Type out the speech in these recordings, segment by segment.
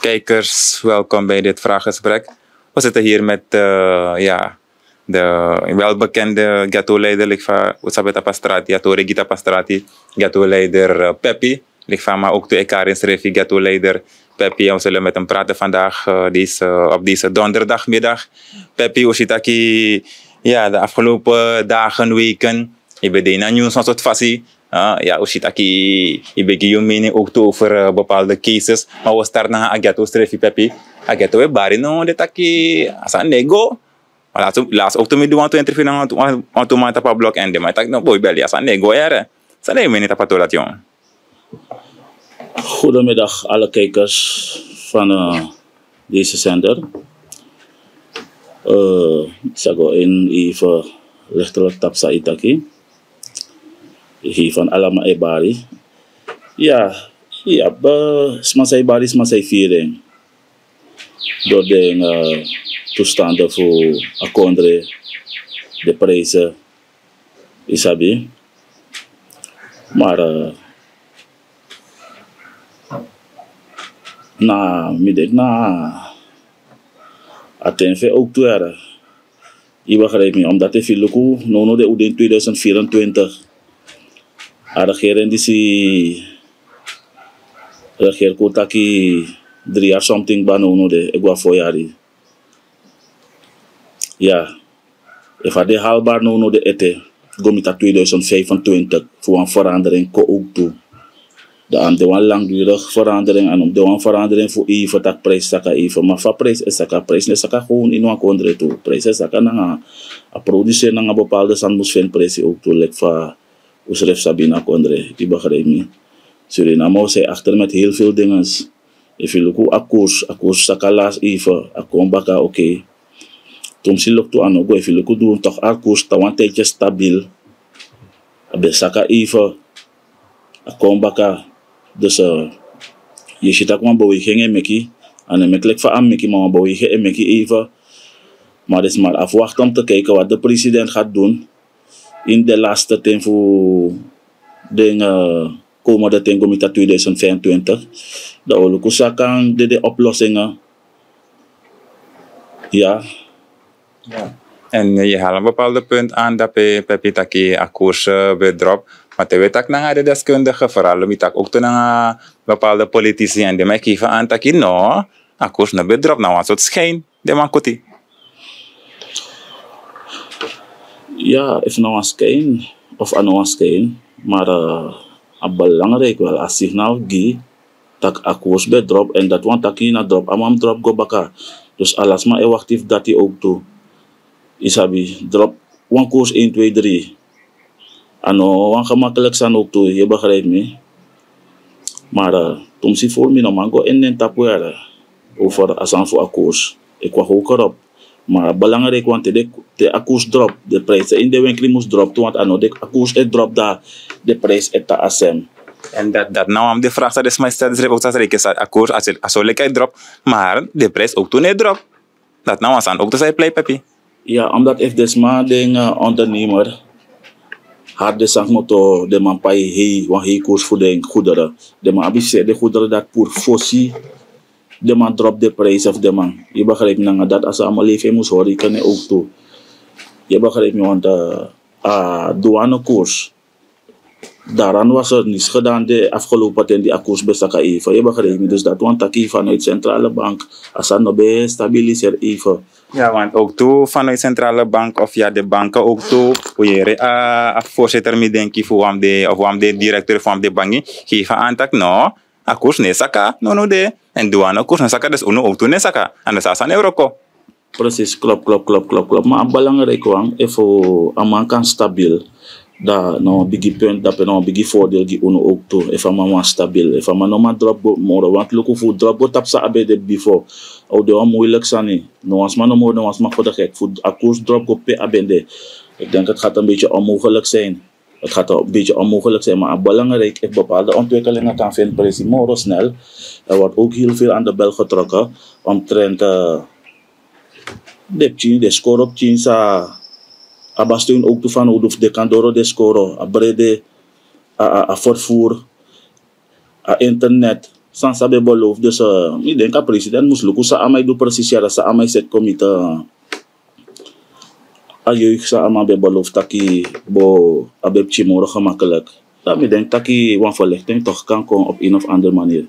kijkers, welkom bij dit vraaggesprek. We zitten hier met uh, ja, de welbekende ghetto-leider Likva Pastrati, Atore Gita Pastrati, ghetto-leider uh, eh, Peppi. Likva, maar ook de Ekarin Srefi, ghetto-leider Peppi. En we zullen met hem praten vandaag, uh, deze, op deze donderdagmiddag. Peppi hoe Ushitaki, ja, de afgelopen dagen, weken, je bent een nieuws van soort fasie. ja, ya, zit aki i begin mini ook toe over bepaalde cases, maar was daarna agato strefi pepi, agato e bari no de taki asan nego. Laatst, laatst ook toen we doen aan het interview aan het aan het block op ma blok no de maar boy bel asan nego yare asan nego mini tapato dat jong. Goedemiddag alle kijkers van uh, deze zender. Uh, ik zal even lichtelijk tapsa itaki. geven van alama ebari. Ja, ja, smasai bari smasai viering. Door de uh, toestanden voor akondre, de prijzen, isabi. Maar uh, na midden, na atenve ook toe. Je begrijpt niet, omdat nou, nou, de Filoku, no, no, de in 2024. arakhiren disi kota ki dri ar something bano unu de egwa eh, foyari ja ya, if de haalbaar no unu de ete gomita 2025 fu an verandering ko ook toe dan om de wan langdurig verandering en om de wan verandering i fa tak prijs saka fa ma fa prijs e eh, saka prijs ne saka gewoon ino akondre kondre toe e saka nanga a producer nanga de san moest veel prijs ook fa lek fa schreef Sabina Kondre, die begrijpt me. Suriname zij achter met heel veel dingen. Ik wil ook een akkoord, akkoord sakalas even, akkoord baka oké. Toen Tom si lok tu ano ik wil e ook doen toch dat tawan tijdje stabiel. Abe saka even, akkoord baka. Dus je ziet ook een beweging en meki. En ik klik van aan meki, maar beweging en meki even. Maar het is maar afwachten om te kijken wat de president gaat doen. in de laatste tijd voor de uh, komende Tengomita 2025. Dat we ook de, de oplossingen. Ja. ja. En eh, je haalt een bepaald punt aan dat je Pepitaki akkoord eh, weer drop. Maar te weten naar de deskundigen, vooral met ook naar bepaalde politici en die mij geven aan dat je nou akkoord naar bedrop, nou wat nou, het schijn, de man Ya, if no was gain of ano was gain mara abal lang rek wal asih gi, tak akus be drop and that one tak ina drop, amam drop go baka. Dus alas ma ew aktif dati ok tu. Isabi, drop, one kurs in 2, three Ano, wan kama zijn ok tu, ye begrijpt mi mara tumsi toen mi no mango en nen tapuera, over asan fu akos. ekwa hukarop Maar belangrijk, want de, de akkoes drop, de prijs. In de winkel moest drop, want ano, de akkoes drop daar, de prijs is ta ASM. En dat, dat nou am de vraag dat is mij stelt, is ook dat ik is akkoes, als je lekker drop, maar de prijs ook toen drop. Dat nou aan ook te zij play, papi. Ja, omdat if des ma ding uh, ondernemer, had de zangmoto, de man pay hij want hij koers voor de goederen. De man abiseer de goederen dat voor fossie de man drop de price of de man. Je begrijpt me, dat als leven moest horen, kan je ook toe. Je begrijpt want de eh, uh, douanekoers, daaraan was er niets gedaan de afgelopen tijd die akkoord best even. Je begrijpt dus dat want dat vanuit centrale bank, als dat nog bij even. Ja, want ook toe vanuit centrale bank of ja, de banken ook toe. Hoe uh, voorzitter me denk ik, voor de, of de directeur van de bank geeft aan dat nou, akkoord niet saka, no nou, de. en kurs kurna saka des uno outune saka anda proses euroko klop klop klop klop ma klopt maar belangrijk wang e fo amankan stabil da no bigi pen da pe no bigi voordeel gi uno ook e fa ma ma stabil fa ma no ma drop bo ro want luku fu drop bo tap sa abe de before o de wan moeilijk sani no asma ma no mo no as ma godig gek fo a kurs drop ko pe abende ka khatam be gaat een beetje lek zijn Het gaat een beetje onmogelijk zijn, maar belangrijk is bepaalde ontwikkelingen kan vinden ro snel. Er wordt ook heel veel aan de bel getrokken Om uh, de, de score op sa Abasteun ook toe van hoe de Kandoro de score, a brede, a, a, vervoer, a internet. Sans sabe beloof. Dus uh, ik denk dat president moest lukken. Sa amai du precies, sa amai zet comité. Eh. a yeug sa ama be balof taki bo abe chimoro gemakkelijk. Dat me denk taki wan verlichting toch kan komen op een of andere manier.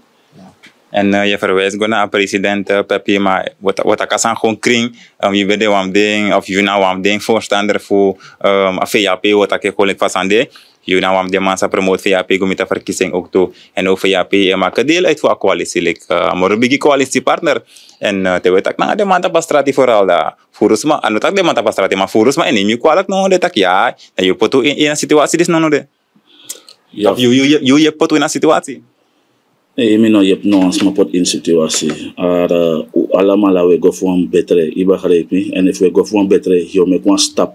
En uh, je verwijst gewoon naar president uh, eh, Pepi, maar wat, wat ik aan gewoon kring, um, je bent een ding, of je nou een ding voorstander voor um, een VAP, wat ik gewoon pas aan deed. Je nou aan de massa promoot VAP, om met de verkiezing ook toe. En ook VAP, je maakt deel uit van een coalitie, like, uh, maar een coalitiepartner. en uh, tewe tak nang ade manta pas strati foral da furus ma anu tak de mata pas strati ma furus ma eni eh, mi kualak no de tak ya na yu potu in, ina situasi dis nono de yep. yu yu yu yu potu in situasi e mi no yep no sma pot in situasi ara uh, ala mala we go for betre i begrijp en if we go for betre yo me kon stap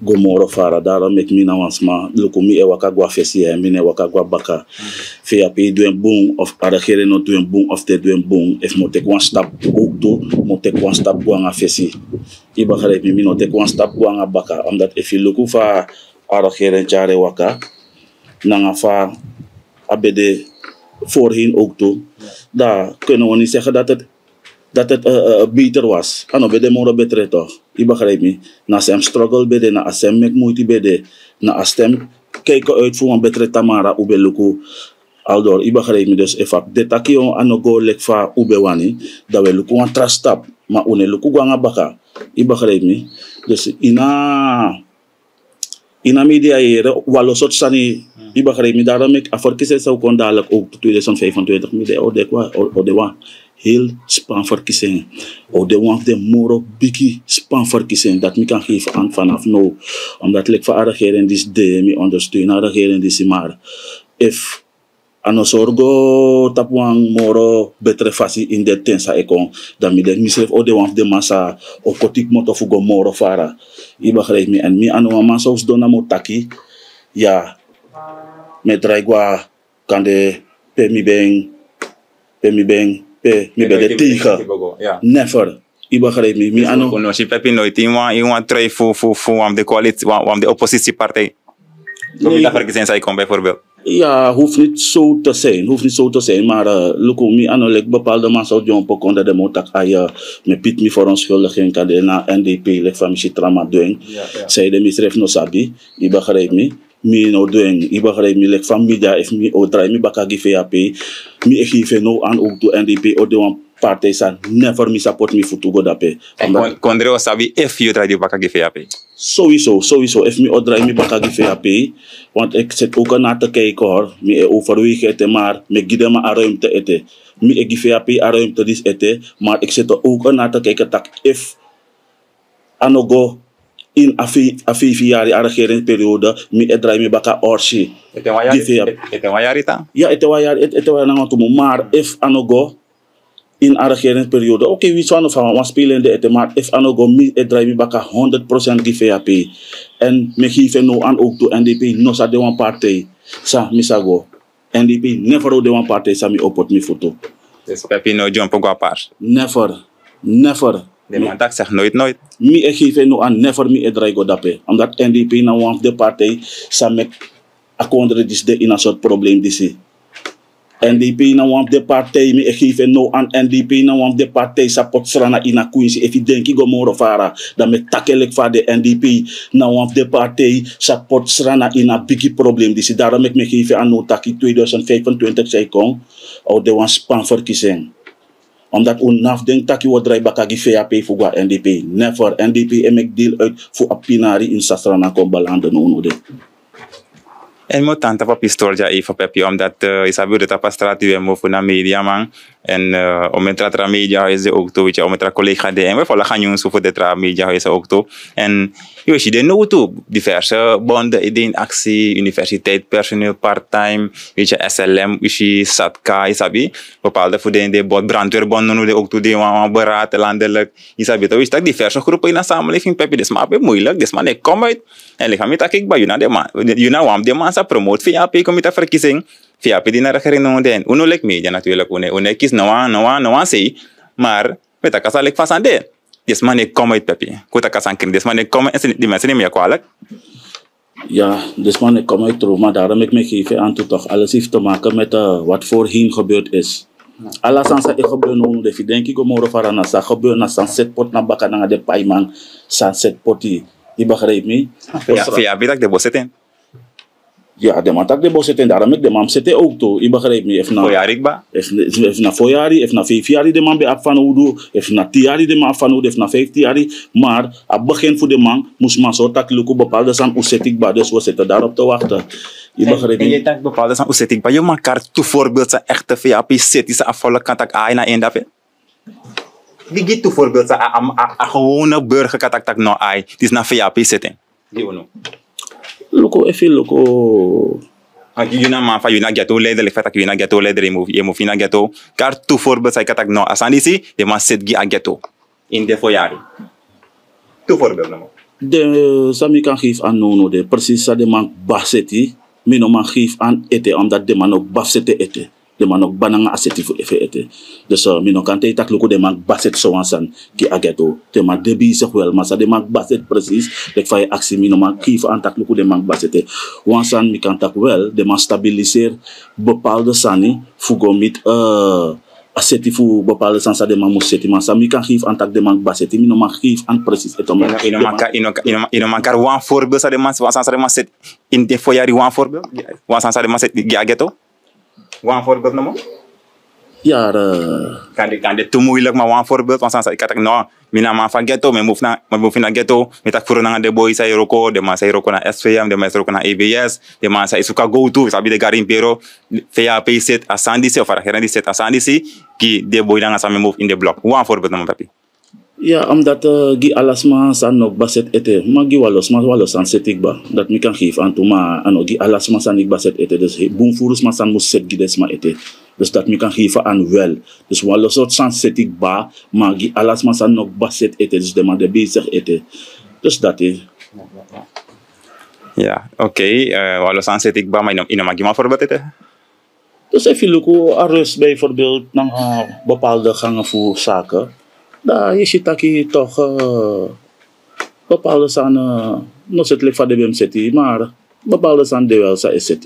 gomoro fara dara mek min avancement loko mi e waka gwa fesi eh, e min e waka gwa baka fe pe e duen bon of arakere no duen bon of te duen bon ef mo tek wan stap okto mo tek wan stap gwa nga fesi i bakare mi min o tek wan stap gwa nga baka amdat efi loko fa arakere jare waka nanga fa abede voorheen ook toe. Daar kunnen we niet nou zeggen dat het, dat het uh, uh, beter was. Ano, op de morgen betreft toch. Je begrijpt me? Na sem struggle bede, na asem mek moeite bede, na asem kijken uit voor een betere tamara ube luku. Aldor, je begrijpt me dus if ik dit akje on ano go lek fa ube wani, dat we luku een trastap, maar luku gwanga baka. Je begrijpt me? Dus ina... Ina media hier, eh, walo sot sani, je begrijpt me, daarom ik aforkise zou kon dadelijk ook 2025 de orde kwa, de wa heel spanverkiezing. Oh, of de want de moro biki spanverkiezing. Dat mi kan geven aan vanaf nu. Omdat ik voor heren die ze me ondersteunen. heren die maar. If ano orgo tapuang moro betere fasi in de sa ekon. Dan me de misref o de want de massa. O oh, kotik moto fugo moro fara. I begrijp me. En me ano massa saus dona motaki. Ja. Met draigwa kan de pemi beng. Pemi beng mibede tiga never ibagrijpt me mi ano no si pepi nooit in wan in wan try voor voor voor wan de coalitie wan wan de oppositiepartij nee. dat vergeten zij komt bijvoorbeeld ja, hoeft niet zo te zijn, hoeft niet zo te zijn, maar uh, look om me aan, like, bepaalde mensen die op dat de motak aja, me piet me voor onschuldiging, in de na NDP, lek van Michitrama doen, zij de misdrijf no sabi, je begrijpt me mi no doen. ibakhre mi lek fam media if mi o dry mi baka gi fe ape mi e fe no an o do ndp o de wan parte sa never mi support mi futu go dape kondre o sabi if you try di baka gi fe ape sowieso sowieso if mi o dry mi baka gi fe ape want ek set ook na te kijken hoor mi e overweeg ete maar me gide ma a ete mi e gi fe ape a dis ete maar ek set ook na te kijken tak if ano go in a feviari periode mi edrai mi baka orsi ete wayari ta ya ete wayari ete na nango tumu maar if anogo in a regeringsperiode oké okay, wie zwan van spelen spelende ete maar if anogo mi edrai mi baka 100% di VAP en me geven no aan ook to NDP no sa de wan partij sa mi go. NDP never de wan partij sa mi opot mi foto Pepe no jump go apart. Never, never. De no. mantak zegt nooit nooit. Mi e geef no an never mi e draigo dape. Omdat NDP na one of the partij samen akondre dis de in een soort probleem disi. NDP na one of the partij mi e geef no an NDP na one of the partij sa pot srana in a quincy. If you denk go moro fara dan me takelek va de NDP na one of the partij sa pot srana in a biggie probleem disi. Daarom ik me geef an no taki 2025 zei kon. Ou de pan span verkiezing. Omdat UNAF denkt dat drive draai bakagi VAP voor NDP. Never. NDP emek deal deel uit voor Apinari in Sastrana Kombalanden Onode. En mo tanta papi ja even pepi omdat uh, eh, isabu de tapa strati we mo funa media man En uh, om met tratra media is de ook toe, weet je, om met collega de en we vallen gaan jongens voor de tra media is ook toe. En je weet je, de no toe, diverse bonden in actie, universiteit, personeel, part-time, weet je, SLM, weet je, SATKA, je sabi, bepaalde voor de, de bond, brandweerbonden, no de ook toe, de wan beraad, landelijk, je sabi, dat weet je, dat diverse groepen in de samenleving, dit is maar moeilijk, is maar ik kom uit en lichaam, ik bij je na de man, je naar de man, ze promoten via AP, kom met de verkiezing. في apidina no den uno lek mi jana tuela kune une kis noa noa noa sei mar meta kasa lek fasan den desmane komet pepi, kuta kasan kin desmane koma sini di masini mi akwalak Ya, des man, ik kom uit trauma. Daarom mek ik me gegeven tok ala sif to heeft te maken met uh, wat voorheen gebeurd is. Alles aan zijn gebeuren nu. Dus ik denk ik om over aan zijn Na sunset pot na bakken naar de paiman. Sunset set poti Je mi me? Ja, ja, weet ik de Ya de matak de bosete daar mek de mam sete okto iba i mi efna foyari ba efna foyari efna vijfjari de man be af udu efna tiari de man van efna vijftiari mar ab begin voor de man moest man tak luku bepaalde san usetik ba dus we zitten daarop wakta iba je begrijpt je tak bepaalde san usetik ba yo man kar to voorbeeld sa echte VIP seti is afvallen kan tak ai na fe dafe Gigi tu voorbeeld sa a, a, a, a a a a tak a no ai. a a a a a a loko efe loco anki yuna man fa yuna ghetto leider le fatak yuna gato leider emo emo fina gato car tu forbe sai katak no asandisi de man set gi a ghetto in de foyari tu forbe no de sami kan gif aan nono de precies sa de ma baseti mino ma gif an ete omdat de ma no basete ete de manok banang asetifu efete de so mino kante tak luku de mak baset sowansan ki ageto te ma debi se wel masa de mak baset precis dek fay aksi mino ma kif antak luku de mak basete wansan mi kantak wel de ma stabiliser de sani fugo mit uh, aseti fu bepaalde sansa de museti man sa mi kan gif an tak de man baseti mi no man an presis eto mi ino man ka ino ino ino man kar wan voorbeeld sa de man sansa de man set in de foyari wan forbe wan sa de man set ageto wanfor bev na mo yara kande kande tumu ilak ma wanfor bev on sansa ikatak no mina ma fa ghetto me move na me move na ghetto me tak furo de boy sa iroko de ma sa iroko na SVM de ma sa iroko na ABS de ma sa isuka go to sabi de garim pero fea pay set asandi se ofara gerandi set asandi si ki de boy na sa me move in the block wanfor bev na papi Ja, ya, omdat uh, eh, gi alas ma san nok baset ete. Ma gi walos, ma walos san setik ba. Dat mi kan gif an ma, ano, gi alas ma san ik baset ete. Dus bung furus ma san mus set gides ma ete. Dus dat mi kan an wel. Dus walos ot san setik ba, ma gi alas ma san nok baset ete. Dus de ma de bezer ete. Dus dat e. Ja, oké. Eh, walos san setik ba, ma ino ma gi ma forbat ete? Dus even lukken, nang bijvoorbeeld, naar eh, de gangen fu saka. Да, есть и такие toch eh, bepaalde zijn, uh, eh, nog zit licht van de BMCT, maar bepaalde zijn de wel zijn e SCT.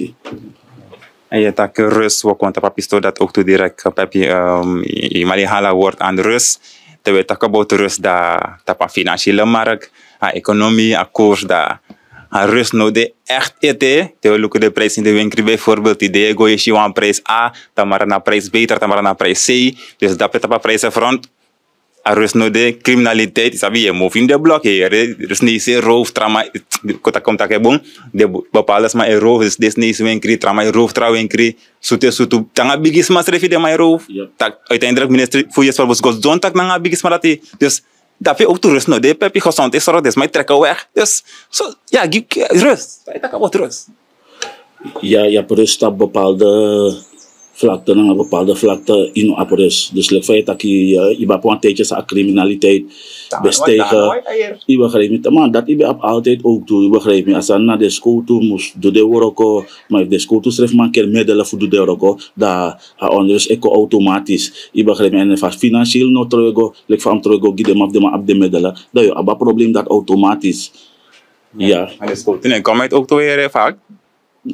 En tak rus wo konta op pisto dat ook toe direct op eh, heb je, um, je malihala wordt rus rust. Terwijl tak about rust daar, tap aan financiële a ekonomi a aan da a rus no de echt te Terwijl luku de prijs in de winkel bijvoorbeeld, die ego is je aan prijs A, tamara na naar prijs B, dan na naar prijs C. Dus dat betekent op prijzen front. arusnode criminaliteit sabi je mo in de blok here dus niet se roof trauma, kota komt tak e bon de bepaalde sma e roof e is e des niet wen kri trama roof trauma wen kri sute sutu tanga bigis ma strefi de my roof tak uiteindelijk minister voor je zal was go don tak nanga bigis ma lati, dus dat je ook te rust no de pepi gezondheidszorg des mij trekken weg dus zo ja rust rus tak wat rust ja ya hebt rust op bepaalde vlakte, naar een bepaalde vlakte in Apres. Dus eh, het feit dat je je een tijdje aan criminaliteit bestegen, je begrijpt Maar dat je altijd ook doet, je begrijpt Als je naar de school toe moest, doe de work, maar de school toe schrijft maar een keer middelen voor de work, dan anders ik automatisch. Je begrijpt En als financieel nog terug, ik van terug, ik de maar op de middelen, dan je een probleem dat automatisch. Ja. En de school, en kom je ook te weer vaak?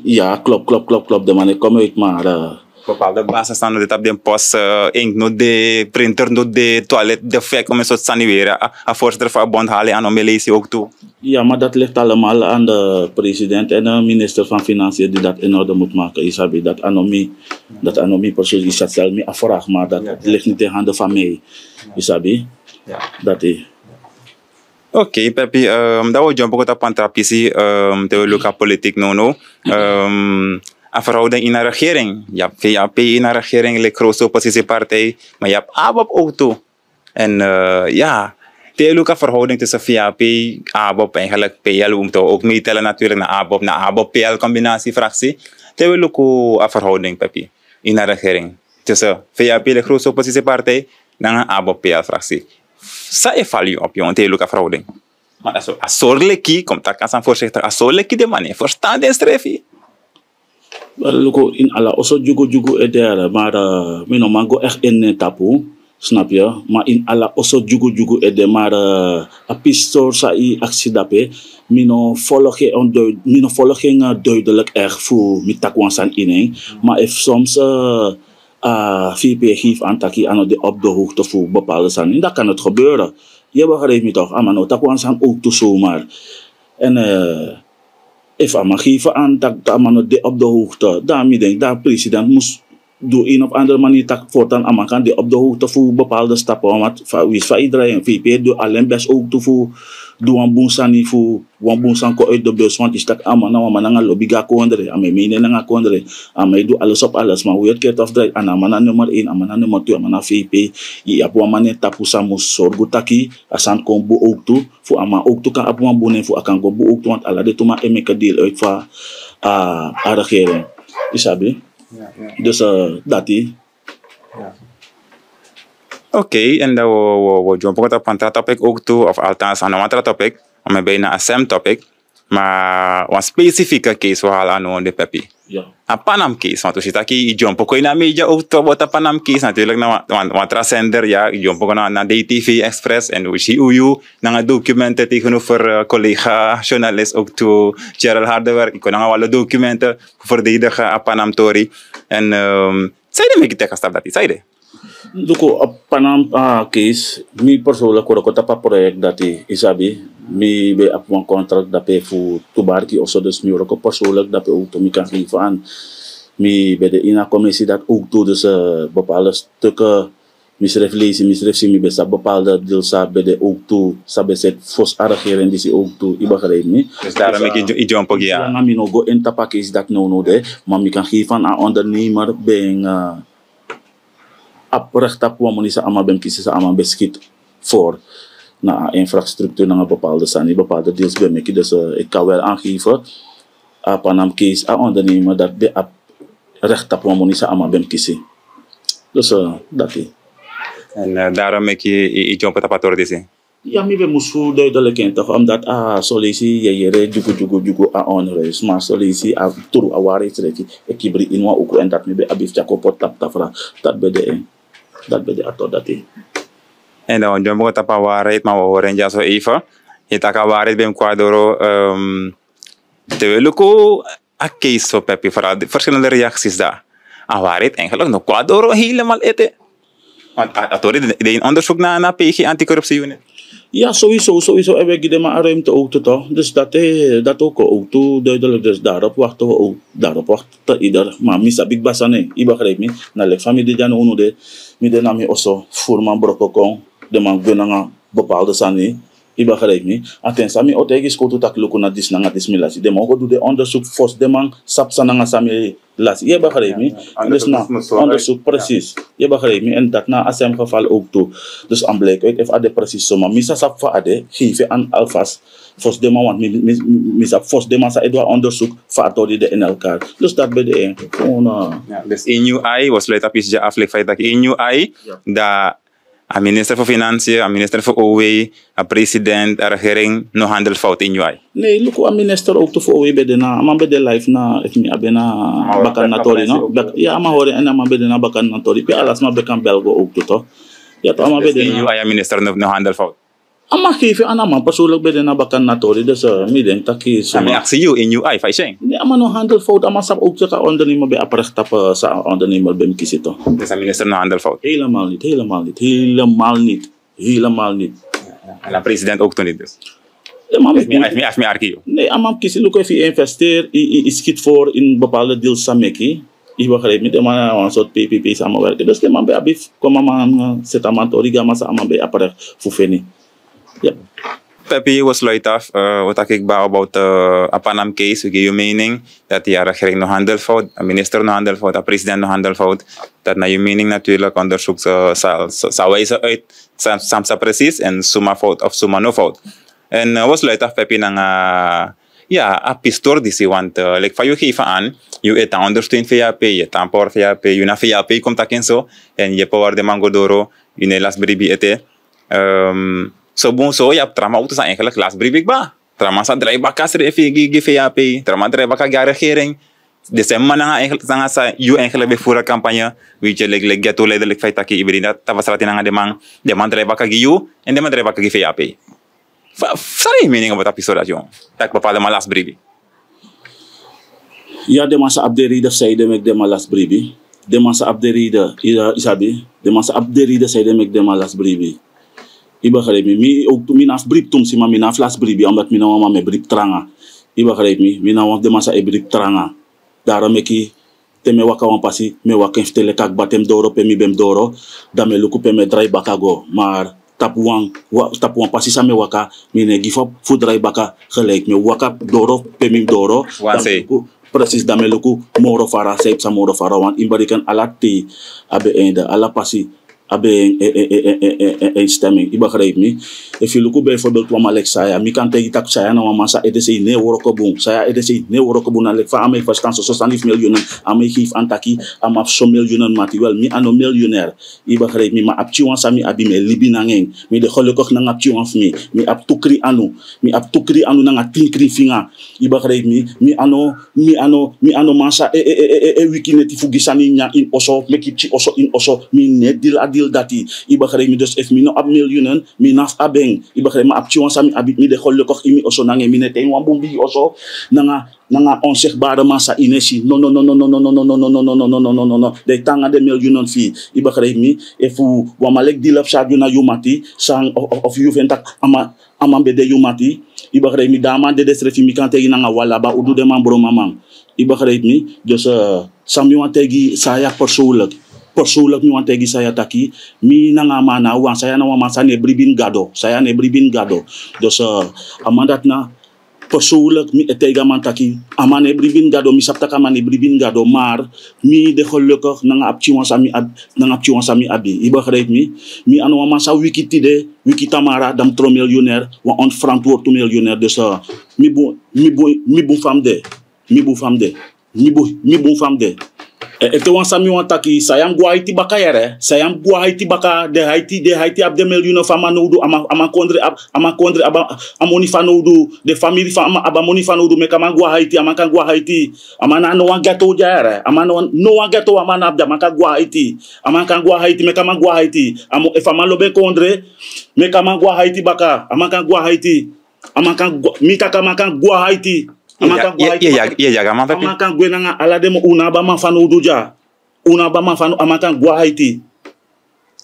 Ja, klopt, klopt, klopt, klopt. De man, ik kom uit, maar... Eh, bepaalde basisstandaard dat op de post ink no de printer no de toilet de fek om zo e te saneren. A voorzitter van bond halen aan om lezen ook toe. Ja, maar dat ligt allemaal aan de president en de minister van Financiën die dat in orde moet maken. Isabi, dat anomie, dat anomie persoon is dat zelf een vraag, maar dat ligt niet in handen van mij. Isabi, dat is. Oké, okay, Pepi, um, dawa jumpa kota pantrapisi um, teologa politik nono. Um, een verhouding in een regering. Je hebt VAP in een regering, de grootste oppositiepartij, maar je hebt ABAP ook toe. En uh, ja, de ook verhouding tussen VAP, en eigenlijk PL, om te ook meetellen natuurlijk naar ABOP naar ABOP pl combinatie fractie is ook een verhouding, in een regering. Tussen VAP, de grootste oppositiepartij, en een ABAP-PL-fractie. Dat is value op jou, er is ook een verhouding. Maar als zo, als contact komt dat je voorzichtig, als zo de manier verstaan de strefie. luko in ala oso jugo jugo edera mara mino mango er ene tapu snap ya ma in ala oso jugo jugo ede mara a pistor sa i aksidape mino foloke on do mino foloke nga dolek erg fu mitakuan san ineng ma if soms a fi pe hif antaki ano de op de hoogte fu bapal san inda dat kan ye gebeuren. mitok Amano, takuan san ook te If aan geven aan dat de man op de hoogte. Daarmee denk ik dat president moest door een of andere manier tak voortaan aan kan die op de hoogte voor bepaalde stappen. Want wie is van iedereen, VP, doet alleen best ook te voor dua wan bunsan ni fu wan bunsan ko edo be swan istak ama na wan mananga lobi ga ko andre ame mine na nga ko andre ame du ala sop ala sma wiyot ke of dai ana mana number in amana number tu amana pe i apu amane tapu samu sorgo taki asan ko bu oktu fu ama oktu kan apu ne fu akan go bu oktu want ala de ma eme kadil oi fa a a regering isabi ja, ja. dus اوكي اندا وجون بوكتا topik توبيك اوكتو of althans ana wantra topic ama beina a sem topic ma wan specifica case wa hala anu de pepi yeah. a panam case want usita ki i jom poko ina media okto bota panam case lak na wan wan transcender ya jom poko na na DTV Express en usi uyu na nga documenten for uh, eh, collega journalist ook to Gerald Hardeware ik kon nga wala documenten verdedigen a panam tori and um, ehm, Zeide me gitek asta dati, zeide. Duko, eh, panam a ah, case, mi persola kura kota pa proyek dati isabi, mi be apuang kontrak dape fu tubar ki oso dus mi roko persola dape uto mi kan livan. Mi be de ina komisi dat uktu dus uh, eh, bepaalde stukken misref lezen, misref zien, mi be sa dat dil sa be ya? de ook sa be set fos arregeren die si ook toe, i begrijp ni. Dus daarom ik i jump pogia. Ja, mi no go in tapak dat no no de, maar mi kan onda aan ondernemer ben uh, eh, oprechte kwam allemaal ben sa ama beskit for Na na naar bepaalde sani, bepaalde deals ben ik. Dus uh, ik kan wel aangeven, op een kies, a ondernemen, dat de op recht op allemaal allemaal ben kiezen. Dus uh, dat i En uh, eh, daarom ik je iets op het apatoor disi Ya mi be musu le in toch, dat a ah, solisi ye jere jugu jugu jugu a onreis, ma solisi a turu a ware tre ki kibri inwa uku endat dat mi be abif jako pot tap tafra, dat be de dat bij de atodati. En dan jumbo het op waarheid, maar we horen ja zo even. Je taka waarheid bij een kwadro. um, welke a case op heb je de verschillende reacties daar. En waarheid eigenlijk nog kwadro helemaal eten. Want atodati eh, deed een onderzoek naar een PG anticorruptie unit. Ja, sowieso, sowieso. En wij geven maar een ruimte auto toch. Dus dat, eh, dat ook auto, duidelijk. Dus daarop wachten we ook. Daarop wacht ieder. Maar mis heb ik basane. Je begrijpt me. Na de familie dan ook nog de. Midden naar mij nou, also. Voor mijn brokken kon. De man gunnen bepaalde Iba begrijpt mi aten sami o tegi skotu tak luku na dis nanga dis milasi de moko du de onderzoek fos de man sapsa sami las iya begrijpt mi dus na onderzoek precies je begrijpt mi en dat na asem geval ook dus am blek uit if ade persis soma misa sap fa ade geef an alfas fos de mi mi misa fos demang sa edwa onderzoek fa atori de en elkaar dus dat be de en ona ja dus in you was later pis aflek fa tak in you da a minister voor Financiën, a minister voor OW, a president, a regering, no handelfout in UI. Nee, look a minister ook te voor OW bij maar bij de life na, ik niet, abena na na tori, no? Ja, maar hoor, en maar bij de na bakan na alas, alles maar bekan Belgo ook toe, toch? Ja, toch, maar dus bij na. In UI, a minister no handelfout. Ama kifi anama pasulag bede na bakan natori da sa mideng taki sa mi aksi you in UI fai sheng Ni ama no handle fault ama sab ukja ka on the name be aparek tap eh, sa on the name be kisito. Sa minister no handle fault. Hila malnit, hila malnit, hila malnit, hila malnit. Ala president ook toen dus. mi ik heb mijn archief. Nee, maar kies fi investir i i Ik for in bepaalde deals sameki. Ik mi de ma PPP samenwerken. Dus ik heb mijn abif, kom setaman aan, zet aman mijn toriga, maar ja, Pepe was luid af. Uh, wat ik ba about uh, Apanam case. Ik geef je mening dat die regering nog handelfout, de minister nog fout, de president nog fout, Dat naar je mening natuurlijk onderzoek zal, zal wijzen uit. Uh, Samsa eh, precies en suma fout of suma no fout. En uh, was luid af Pepe nang uh, ja, apistor disi want uh, like van je geven aan, je eet aan ondersteunt VAP, je eet aan je na VAP komt dat en zo. En je power de mango doro je nelas bribi ete. Um, So bun so ya trama uta sa enkele klas bribik ba. Trama sa drai baka sre fi gi gi fi api. Trama drai baka gare regering. De semana nga enkele sa sa yu enkele be fura kampanya. je leg leg gato le leg fai taki ibrina tavasarati nanga demang. Demang drai baka gi yu en man drai baka gi fi api. Sari meaning about episode jong. Tak pala malas bribik. Ya, de massa abderida zeide mek de malas bribi. De massa abderida, isabi. De massa abderida zeide mek de malas bribi iba kare mi mi mi af brip si sima mi af las brip bi ambat mi mina wama me brip tranga iba kare mi mi mina wam demasa e brip tranga dara meki teme waka wan pasi me waken ftele kak batem doro pe mi bem doro me luku pe me drai baka go mar tapu wan wa, tapu wan pasi sa me waka ne gifo fu drai baka khalek me waka doro pe mi doro dame luku dame luku moro fara seip sa moro fara wan imbarikan alat ti abe enda ala pasi abe einstemming i begrijpt me if you look bijvoorbeeld kwam Alex saya mi kan tegen tak saya na mama sa edc ne woroko bun saya edc ne woroko bun alek fa ame verstaan so 65 miljoenen ame gif antaki am af so miljoenen mati mi ano millionaire iba begrijpt me ma ap tiwan sa mi abi me libi nangeng mi de gelukkig nang ap tiwan fmi mi ap tukri anu mi ap tukri anu nang a tinkri finga iba begrijpt me mi ano mi ano mi ano masa e e e e e wiki neti fugisani nya in oso meki chi oso in oso mi ne dil adi abil dati ibakhare mi dos ef mi no ab mil yunan mi naf abeng iba kare ma ab chiwan sami abit mi de khol lekok imi oso nange mi nete wambum bi oso nanga nanga on Sheikh Bara Masa Inesi no no no no no no no no no no no no no no no non de tanga de mil yunon fi iba kare mi efu wamalek dilap sa yuna yumati sang of you yuventak ama amambe de yumati kare mi dama de desrefi mi kante inanga wala ba udu de mambro mamang kare mi dos sambi wantegi saya persoulek poso la ɲɔgɔn tɛ saya taki mi na nga mana wan saya na wama sa bribin gado saya ne bribin gado dos amandat na poso la mi ete ga man taki amane bribin gado mi sapta kama ne bribin gado mar mi de xoloko na nga apci wan sami ab na nga ci sami abi iba xreit mi mi an wama sa wikiti de wikita mara dam tro millionnaire wa on franc tour to millionnaire dos mi bu mi bu mi bu fam de mi bu fam de mi bu mi bu fam de Eh, itu wan sami wan taki sayang gua haiti baka yɛrɛ ya, sa yam haiti baka de haiti de haiti ab mel yuno fama ma ama ama kondre ab ama kɔndre aba amoni de famiri fama ama aba moni fa n'o do mɛ haiti ama kan gua haiti ama na no wan gato jare ya, yɛrɛ ama no no wan gɛto ama na abda ama ka haiti ama kan gua haiti meka kama gu haiti amo efa ma lobe kondre meka kama gu haiti baka ama kan gua haiti ama ka mi kaka ma ka gua haiti amakan iya, gua iya iya amakan gua nanga ala demo una ba ma fanu duja una fanu amakan gua haiti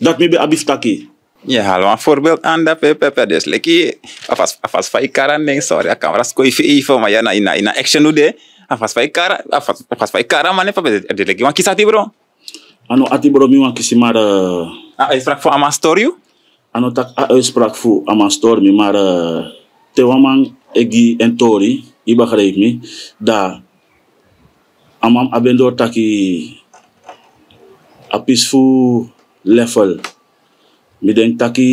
dat mi be abis taki Ja, ya, hallo, een voorbeeld aan dat pepe, leki, afas, afas fai karan neng, sorry, akam ras koi fi ifo, maar ja, ya, ina, ina action ude, afas fai karan, afas, afas fai karan, mane, pepe, de leki, wan kisati bro? Ano, ati bro, mi wan kisimar, uh... Ah, uitspraak voor Amastoriu? Ano, tak, uitspraak voor Amastor, mi, maar, te waman, egi, entori, ibakhare mi da amam abendo taki a peaceful level mideng taki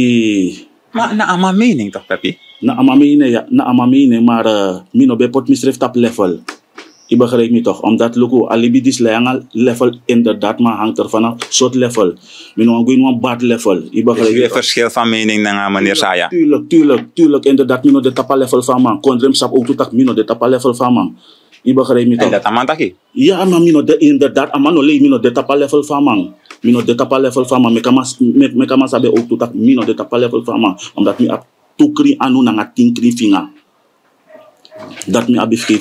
ma na ama meaning tak tapi na amami meaning ya na amami meaning mara eh, mino bepot misref tap level ibakhare mi tox am dat luku alibi dis leangal level in de dat ma hangt er vanaf soort level min on guin on bad level ibakhare mi verschil van mening na nga meneer saya tuurlijk tuurlijk tuurlijk dat mino de tapa level van man kondrem sap ook tutak mino de tapa level van man ibakhare mi tox dat aman taki ya ama mino de dat amano le mino de tapa level van man mino de tapa level van man me kamas me kamas abe ook tutak mino de tapa level van man omdat mi ap tukri anu na nga tinkri finga dat mi abi free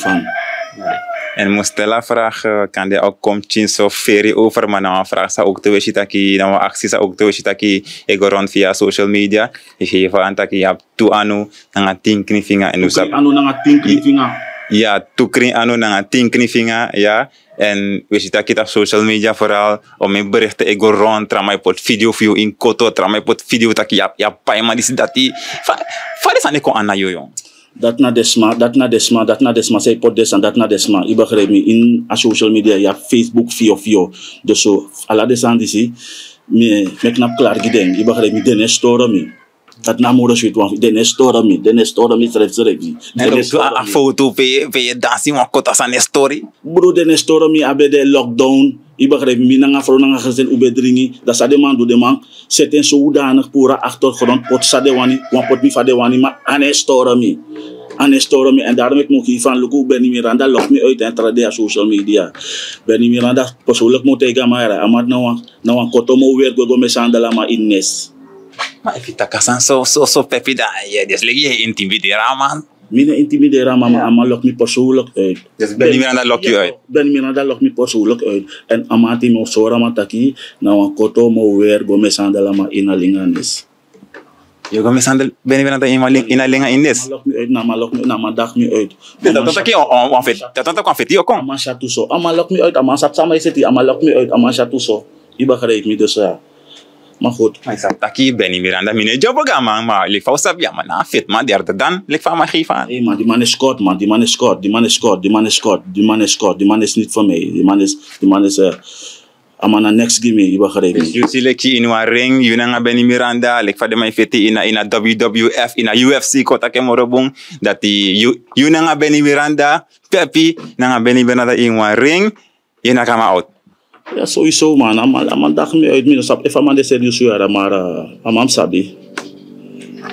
Yeah. En moest Stella vragen, kan die ook komt zo ferie over, maar nou vraag ze ook te weten dat je, dan actie ze ook te weten dat je, ik rond via social media, Ik je van aan dat je hebt toe anu, dan gaat tien knivinga. En dus dat... Anu, dan gaat tien knivinga. Ja, toe kring anu, dan gaat tien knivinga, ja. En we zitten op social media vooral om mijn berichten ego rond, tramai pot video voor jou in koto, tramai pot video dat ik, ja, ja, paima, dit, dat, die. is zijn ik al aan naar jou, jong. dat na desma, dat na desma, dat na desma, zij pot desan, dat na desma. Je begrijpt in a social media, ja, Facebook, fio, fio. Dus zo, alla desan disi, mi me knap klaar giden, je begrijpt me, dene store me. Dat na moeder zoiets want dene store me, dene store me, schrijf, schrijf. En ook een foto, ben je dansen, want kota zijn story? Bro, dene store me, abe de lockdown, ibagre mina nga fro nga khazen ube dringi da sade man do de seten so na pura actor gewoon pot de wani wan pot mi de wani ma ane store mi ane store mi en daarom ik moet hiervan luku mi Miranda lok mi oy tan trade social media Benny Miranda persoonlijk moet ik gaan amad na wan na wan kotomo weer go go me la ma innes ma ifita e kasan so so so pepida ye des legi intimidera man mina intimidera mama yeah. ama lok mi posulok e eh. yes, ben mina na lok yo ben eh. miranda lok mi posulok e eh. en amati mo sora mataki na wan koto mo wer go mesanda la ma inalinganis yo go mesandel ben mina da imaling inalinga indes na ma lok na ma dak mi uit de dat dat ki on on fait dat dat kon fait yo kon ama chatu ama lok mi uit ama sat sama iseti lok mi uit ama iba kare mi beni miranda مفروض تاكيد بيني ميراندا من جابو ما ما اللي فوسا بيا ما di ما دير ددان لك فما خيفا اي di دي مانش كوت di دي مانش كوت di مانش كوت دي مانش كوت دي مانش di دي مانش نيت فور مي دي مانش di مانش amana next game iba kharebe you see like in one ring you na beni miranda le fa de my fete ina ina wwf ina ufc kota ke morobung that you you na beni miranda pepi na beni benada in one ring you na come out Ja, sowieso man. Am, dag me uit minus op. If am de serious jaren, maar uh, eh, am am sabi.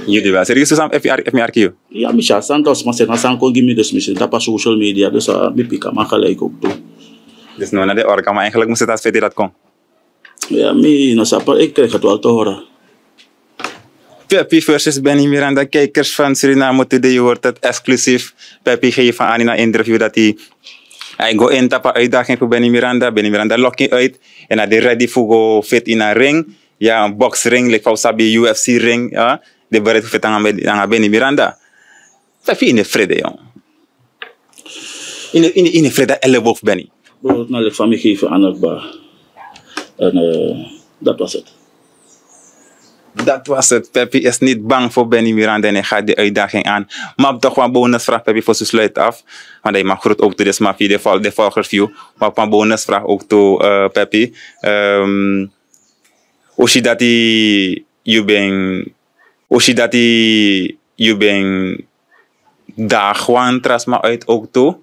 Jullie wel serieus sam FR FMR kio. Ja, misha santos mas na san kon gimme dus misha. Dat pas social media dus uh, eh, mi pika ma gelijk ook toe. Dus nou na de orga maar eigenlijk moest het as verder dat kon. Ja, mi no sapa ik kreeg het wel te horen. Peppy versus Benny Miranda, kijkers van Suriname Today, je hoort het exclusief. Peppy geeft aan in een interview dat hij ik go enter pa uitdaging voor Benny Miranda. Benny Miranda lock in uit. En is ready voor go fit in een ring. Ja, een boxring. Like sabi UFC ring. Ja. De bereid voor fit aan Benny Miranda. Dat in de vrede, jong. In de, in de, in de vrede elleboog Benny. Bro, nou, naar de familie geven aan het bar. En uh, dat was het. Dat was het. Peppy is niet bang voor Benny Miranda en hij gaat de uitdaging aan. Maar op toch een bonusvraag, Peppy, voor zijn sluit af. Want hij mag groot ook te dus mafie, de, vol, de volgerview. Maar op een bonusvraag ook toe, uh, Peppy. Um, als je dat je bent... Als je dat je bent... Daar gewoon trasma uit ook toe.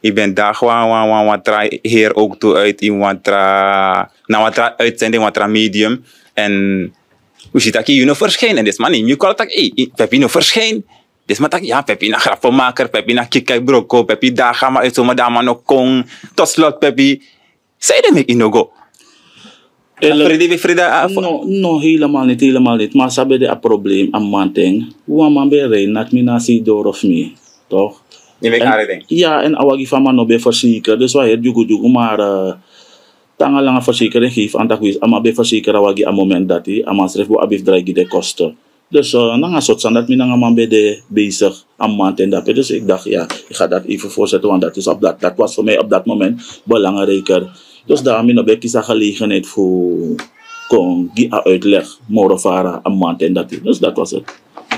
Ik ben daar gewoon wat hier ook toe uit in wat... nou wat uitzending, wat medium. En... Ushitaki Juno verschijnt. En dit is maar man in Jukal tak, hey, Pepino verschijnt. Dit man tak, ja, ya, Pepi na grappenmaker, Pepi na kikkai broko, Pepi daar ga eh, maar uit, zomaar daar maar nog kong. Tot slot, Pepi. Zij de ik in go. Eh, Frida, Frida, ah, no, no, helemaal niet, helemaal niet. Maar ze hebben een probleem aan ding. Hoe man bij rein, dat mina zie door of mee. toch? Je weet haar ding. Ja, ya, en awagi van man no be verzekerd. Dus wat het jugu jugu maar... Uh, tanga langa försäkringen hif anta skis ama be försäkra wagi a moment dati ama sref bo abif dragi de kosten. Dus uh, nanga soort standaard mina man bij de bezig een maand en dat. Dus ik dacht ja, ik ga dat even voorzetten want dat is op dat, dat was voor mij op dat moment belangrijker. Dus daarom in ik kies gelegenheid voor kon die uitleg morgen varen een maand en dat. Dus dat was het.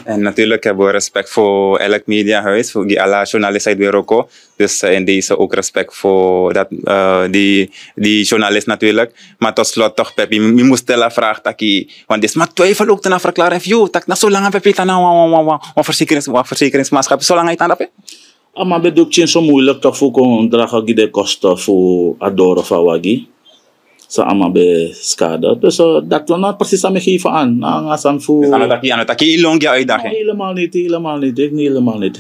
En natuurlijk hebben we respect voor elk mediahuis, voor die alle journalisten uit Marokko. Dus in eh, deze ook respect voor dat, uh, die, die journalist natuurlijk. Maar tot slot toch, Pepi, je moest stellen vraag, taki, want dit is maar twijfel ook ten verklaren. Yo, tak, na nou, zo lang Pepi, dan een nou, verzekerings, verzekeringsmaatschappij, zo lang hij aan dat ah, Maar het is ook zo moeilijk toch voor een drager de kosten voor adoren van wagi sa ama be skada to so datlo na persis sa mekivaan Aan asan fu ano taki ano taki ilong ja uitdaging helemaal niet helemaal niet ik niet helemaal niet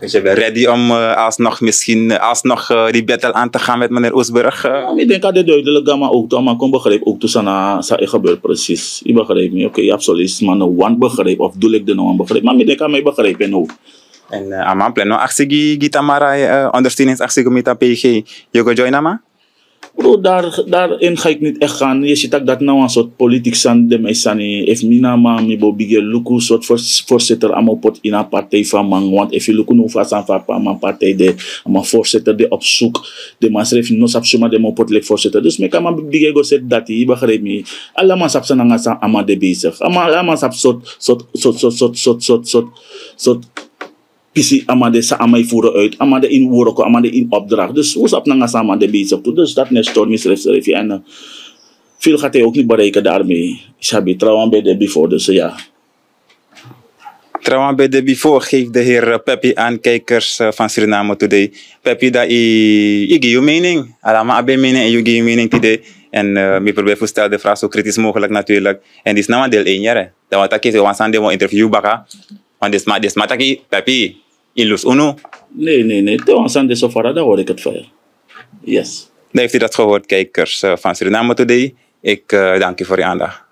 dus je bent ready om uh, alsnog misschien eh, alsnog uh, die battle aan te gaan met meneer Oesberg? Uh? Ja, ik denk dat het duidelijk is, maar ook toch. Maar kom begrijpen ook sana, dus sa gebeurt precies. Ik begrijp niet, oké, okay, absoluut, man, want begrijp of doe ik de non begrijp, maar ik denk dat mij begrijpen ook. En uh, aman plano aksi gi gitamara uh, understandings aksi komita PG. Yogo joinen, ama? Bro, daar, daarin ga ik niet echt gaan. Je ziet dat nou een politiek De mina mi bo bigger luku, soort voorzitter aan mijn pot in een partij man. Want if je nu de mijn de ma de mon pot voorzitter. Dus me kan bigger dat me. de bezig. kisi amade sa amay voeren uit, amade in woroko, amade in opdracht. Dus hoe snap je samen de bezig toe? Dus dat is storm En eh, veel gaat hij ook niet bereiken daarmee. Ik heb trouwens bij de before, dus ja. Trouwens bij de before geeft de heer eh, Peppy aan kijkers eh, van Suriname Today. Peppy, dat je je mening, Alama abe mening en je je mening today. En uh, ik probeer te de vraag zo kritisch mogelijk natuurlijk. En dit is nou deel 1 jaar. Dat wat ik is, aan een interview bakken. Want dit is maar, in Uno? Nee, nee, nee. het zo de Sofarada hoor ik het veel. Yes. Dan heeft u dat gehoord, kijkers eh, van Suriname Today. Ik uh, dank u voor uw aandacht.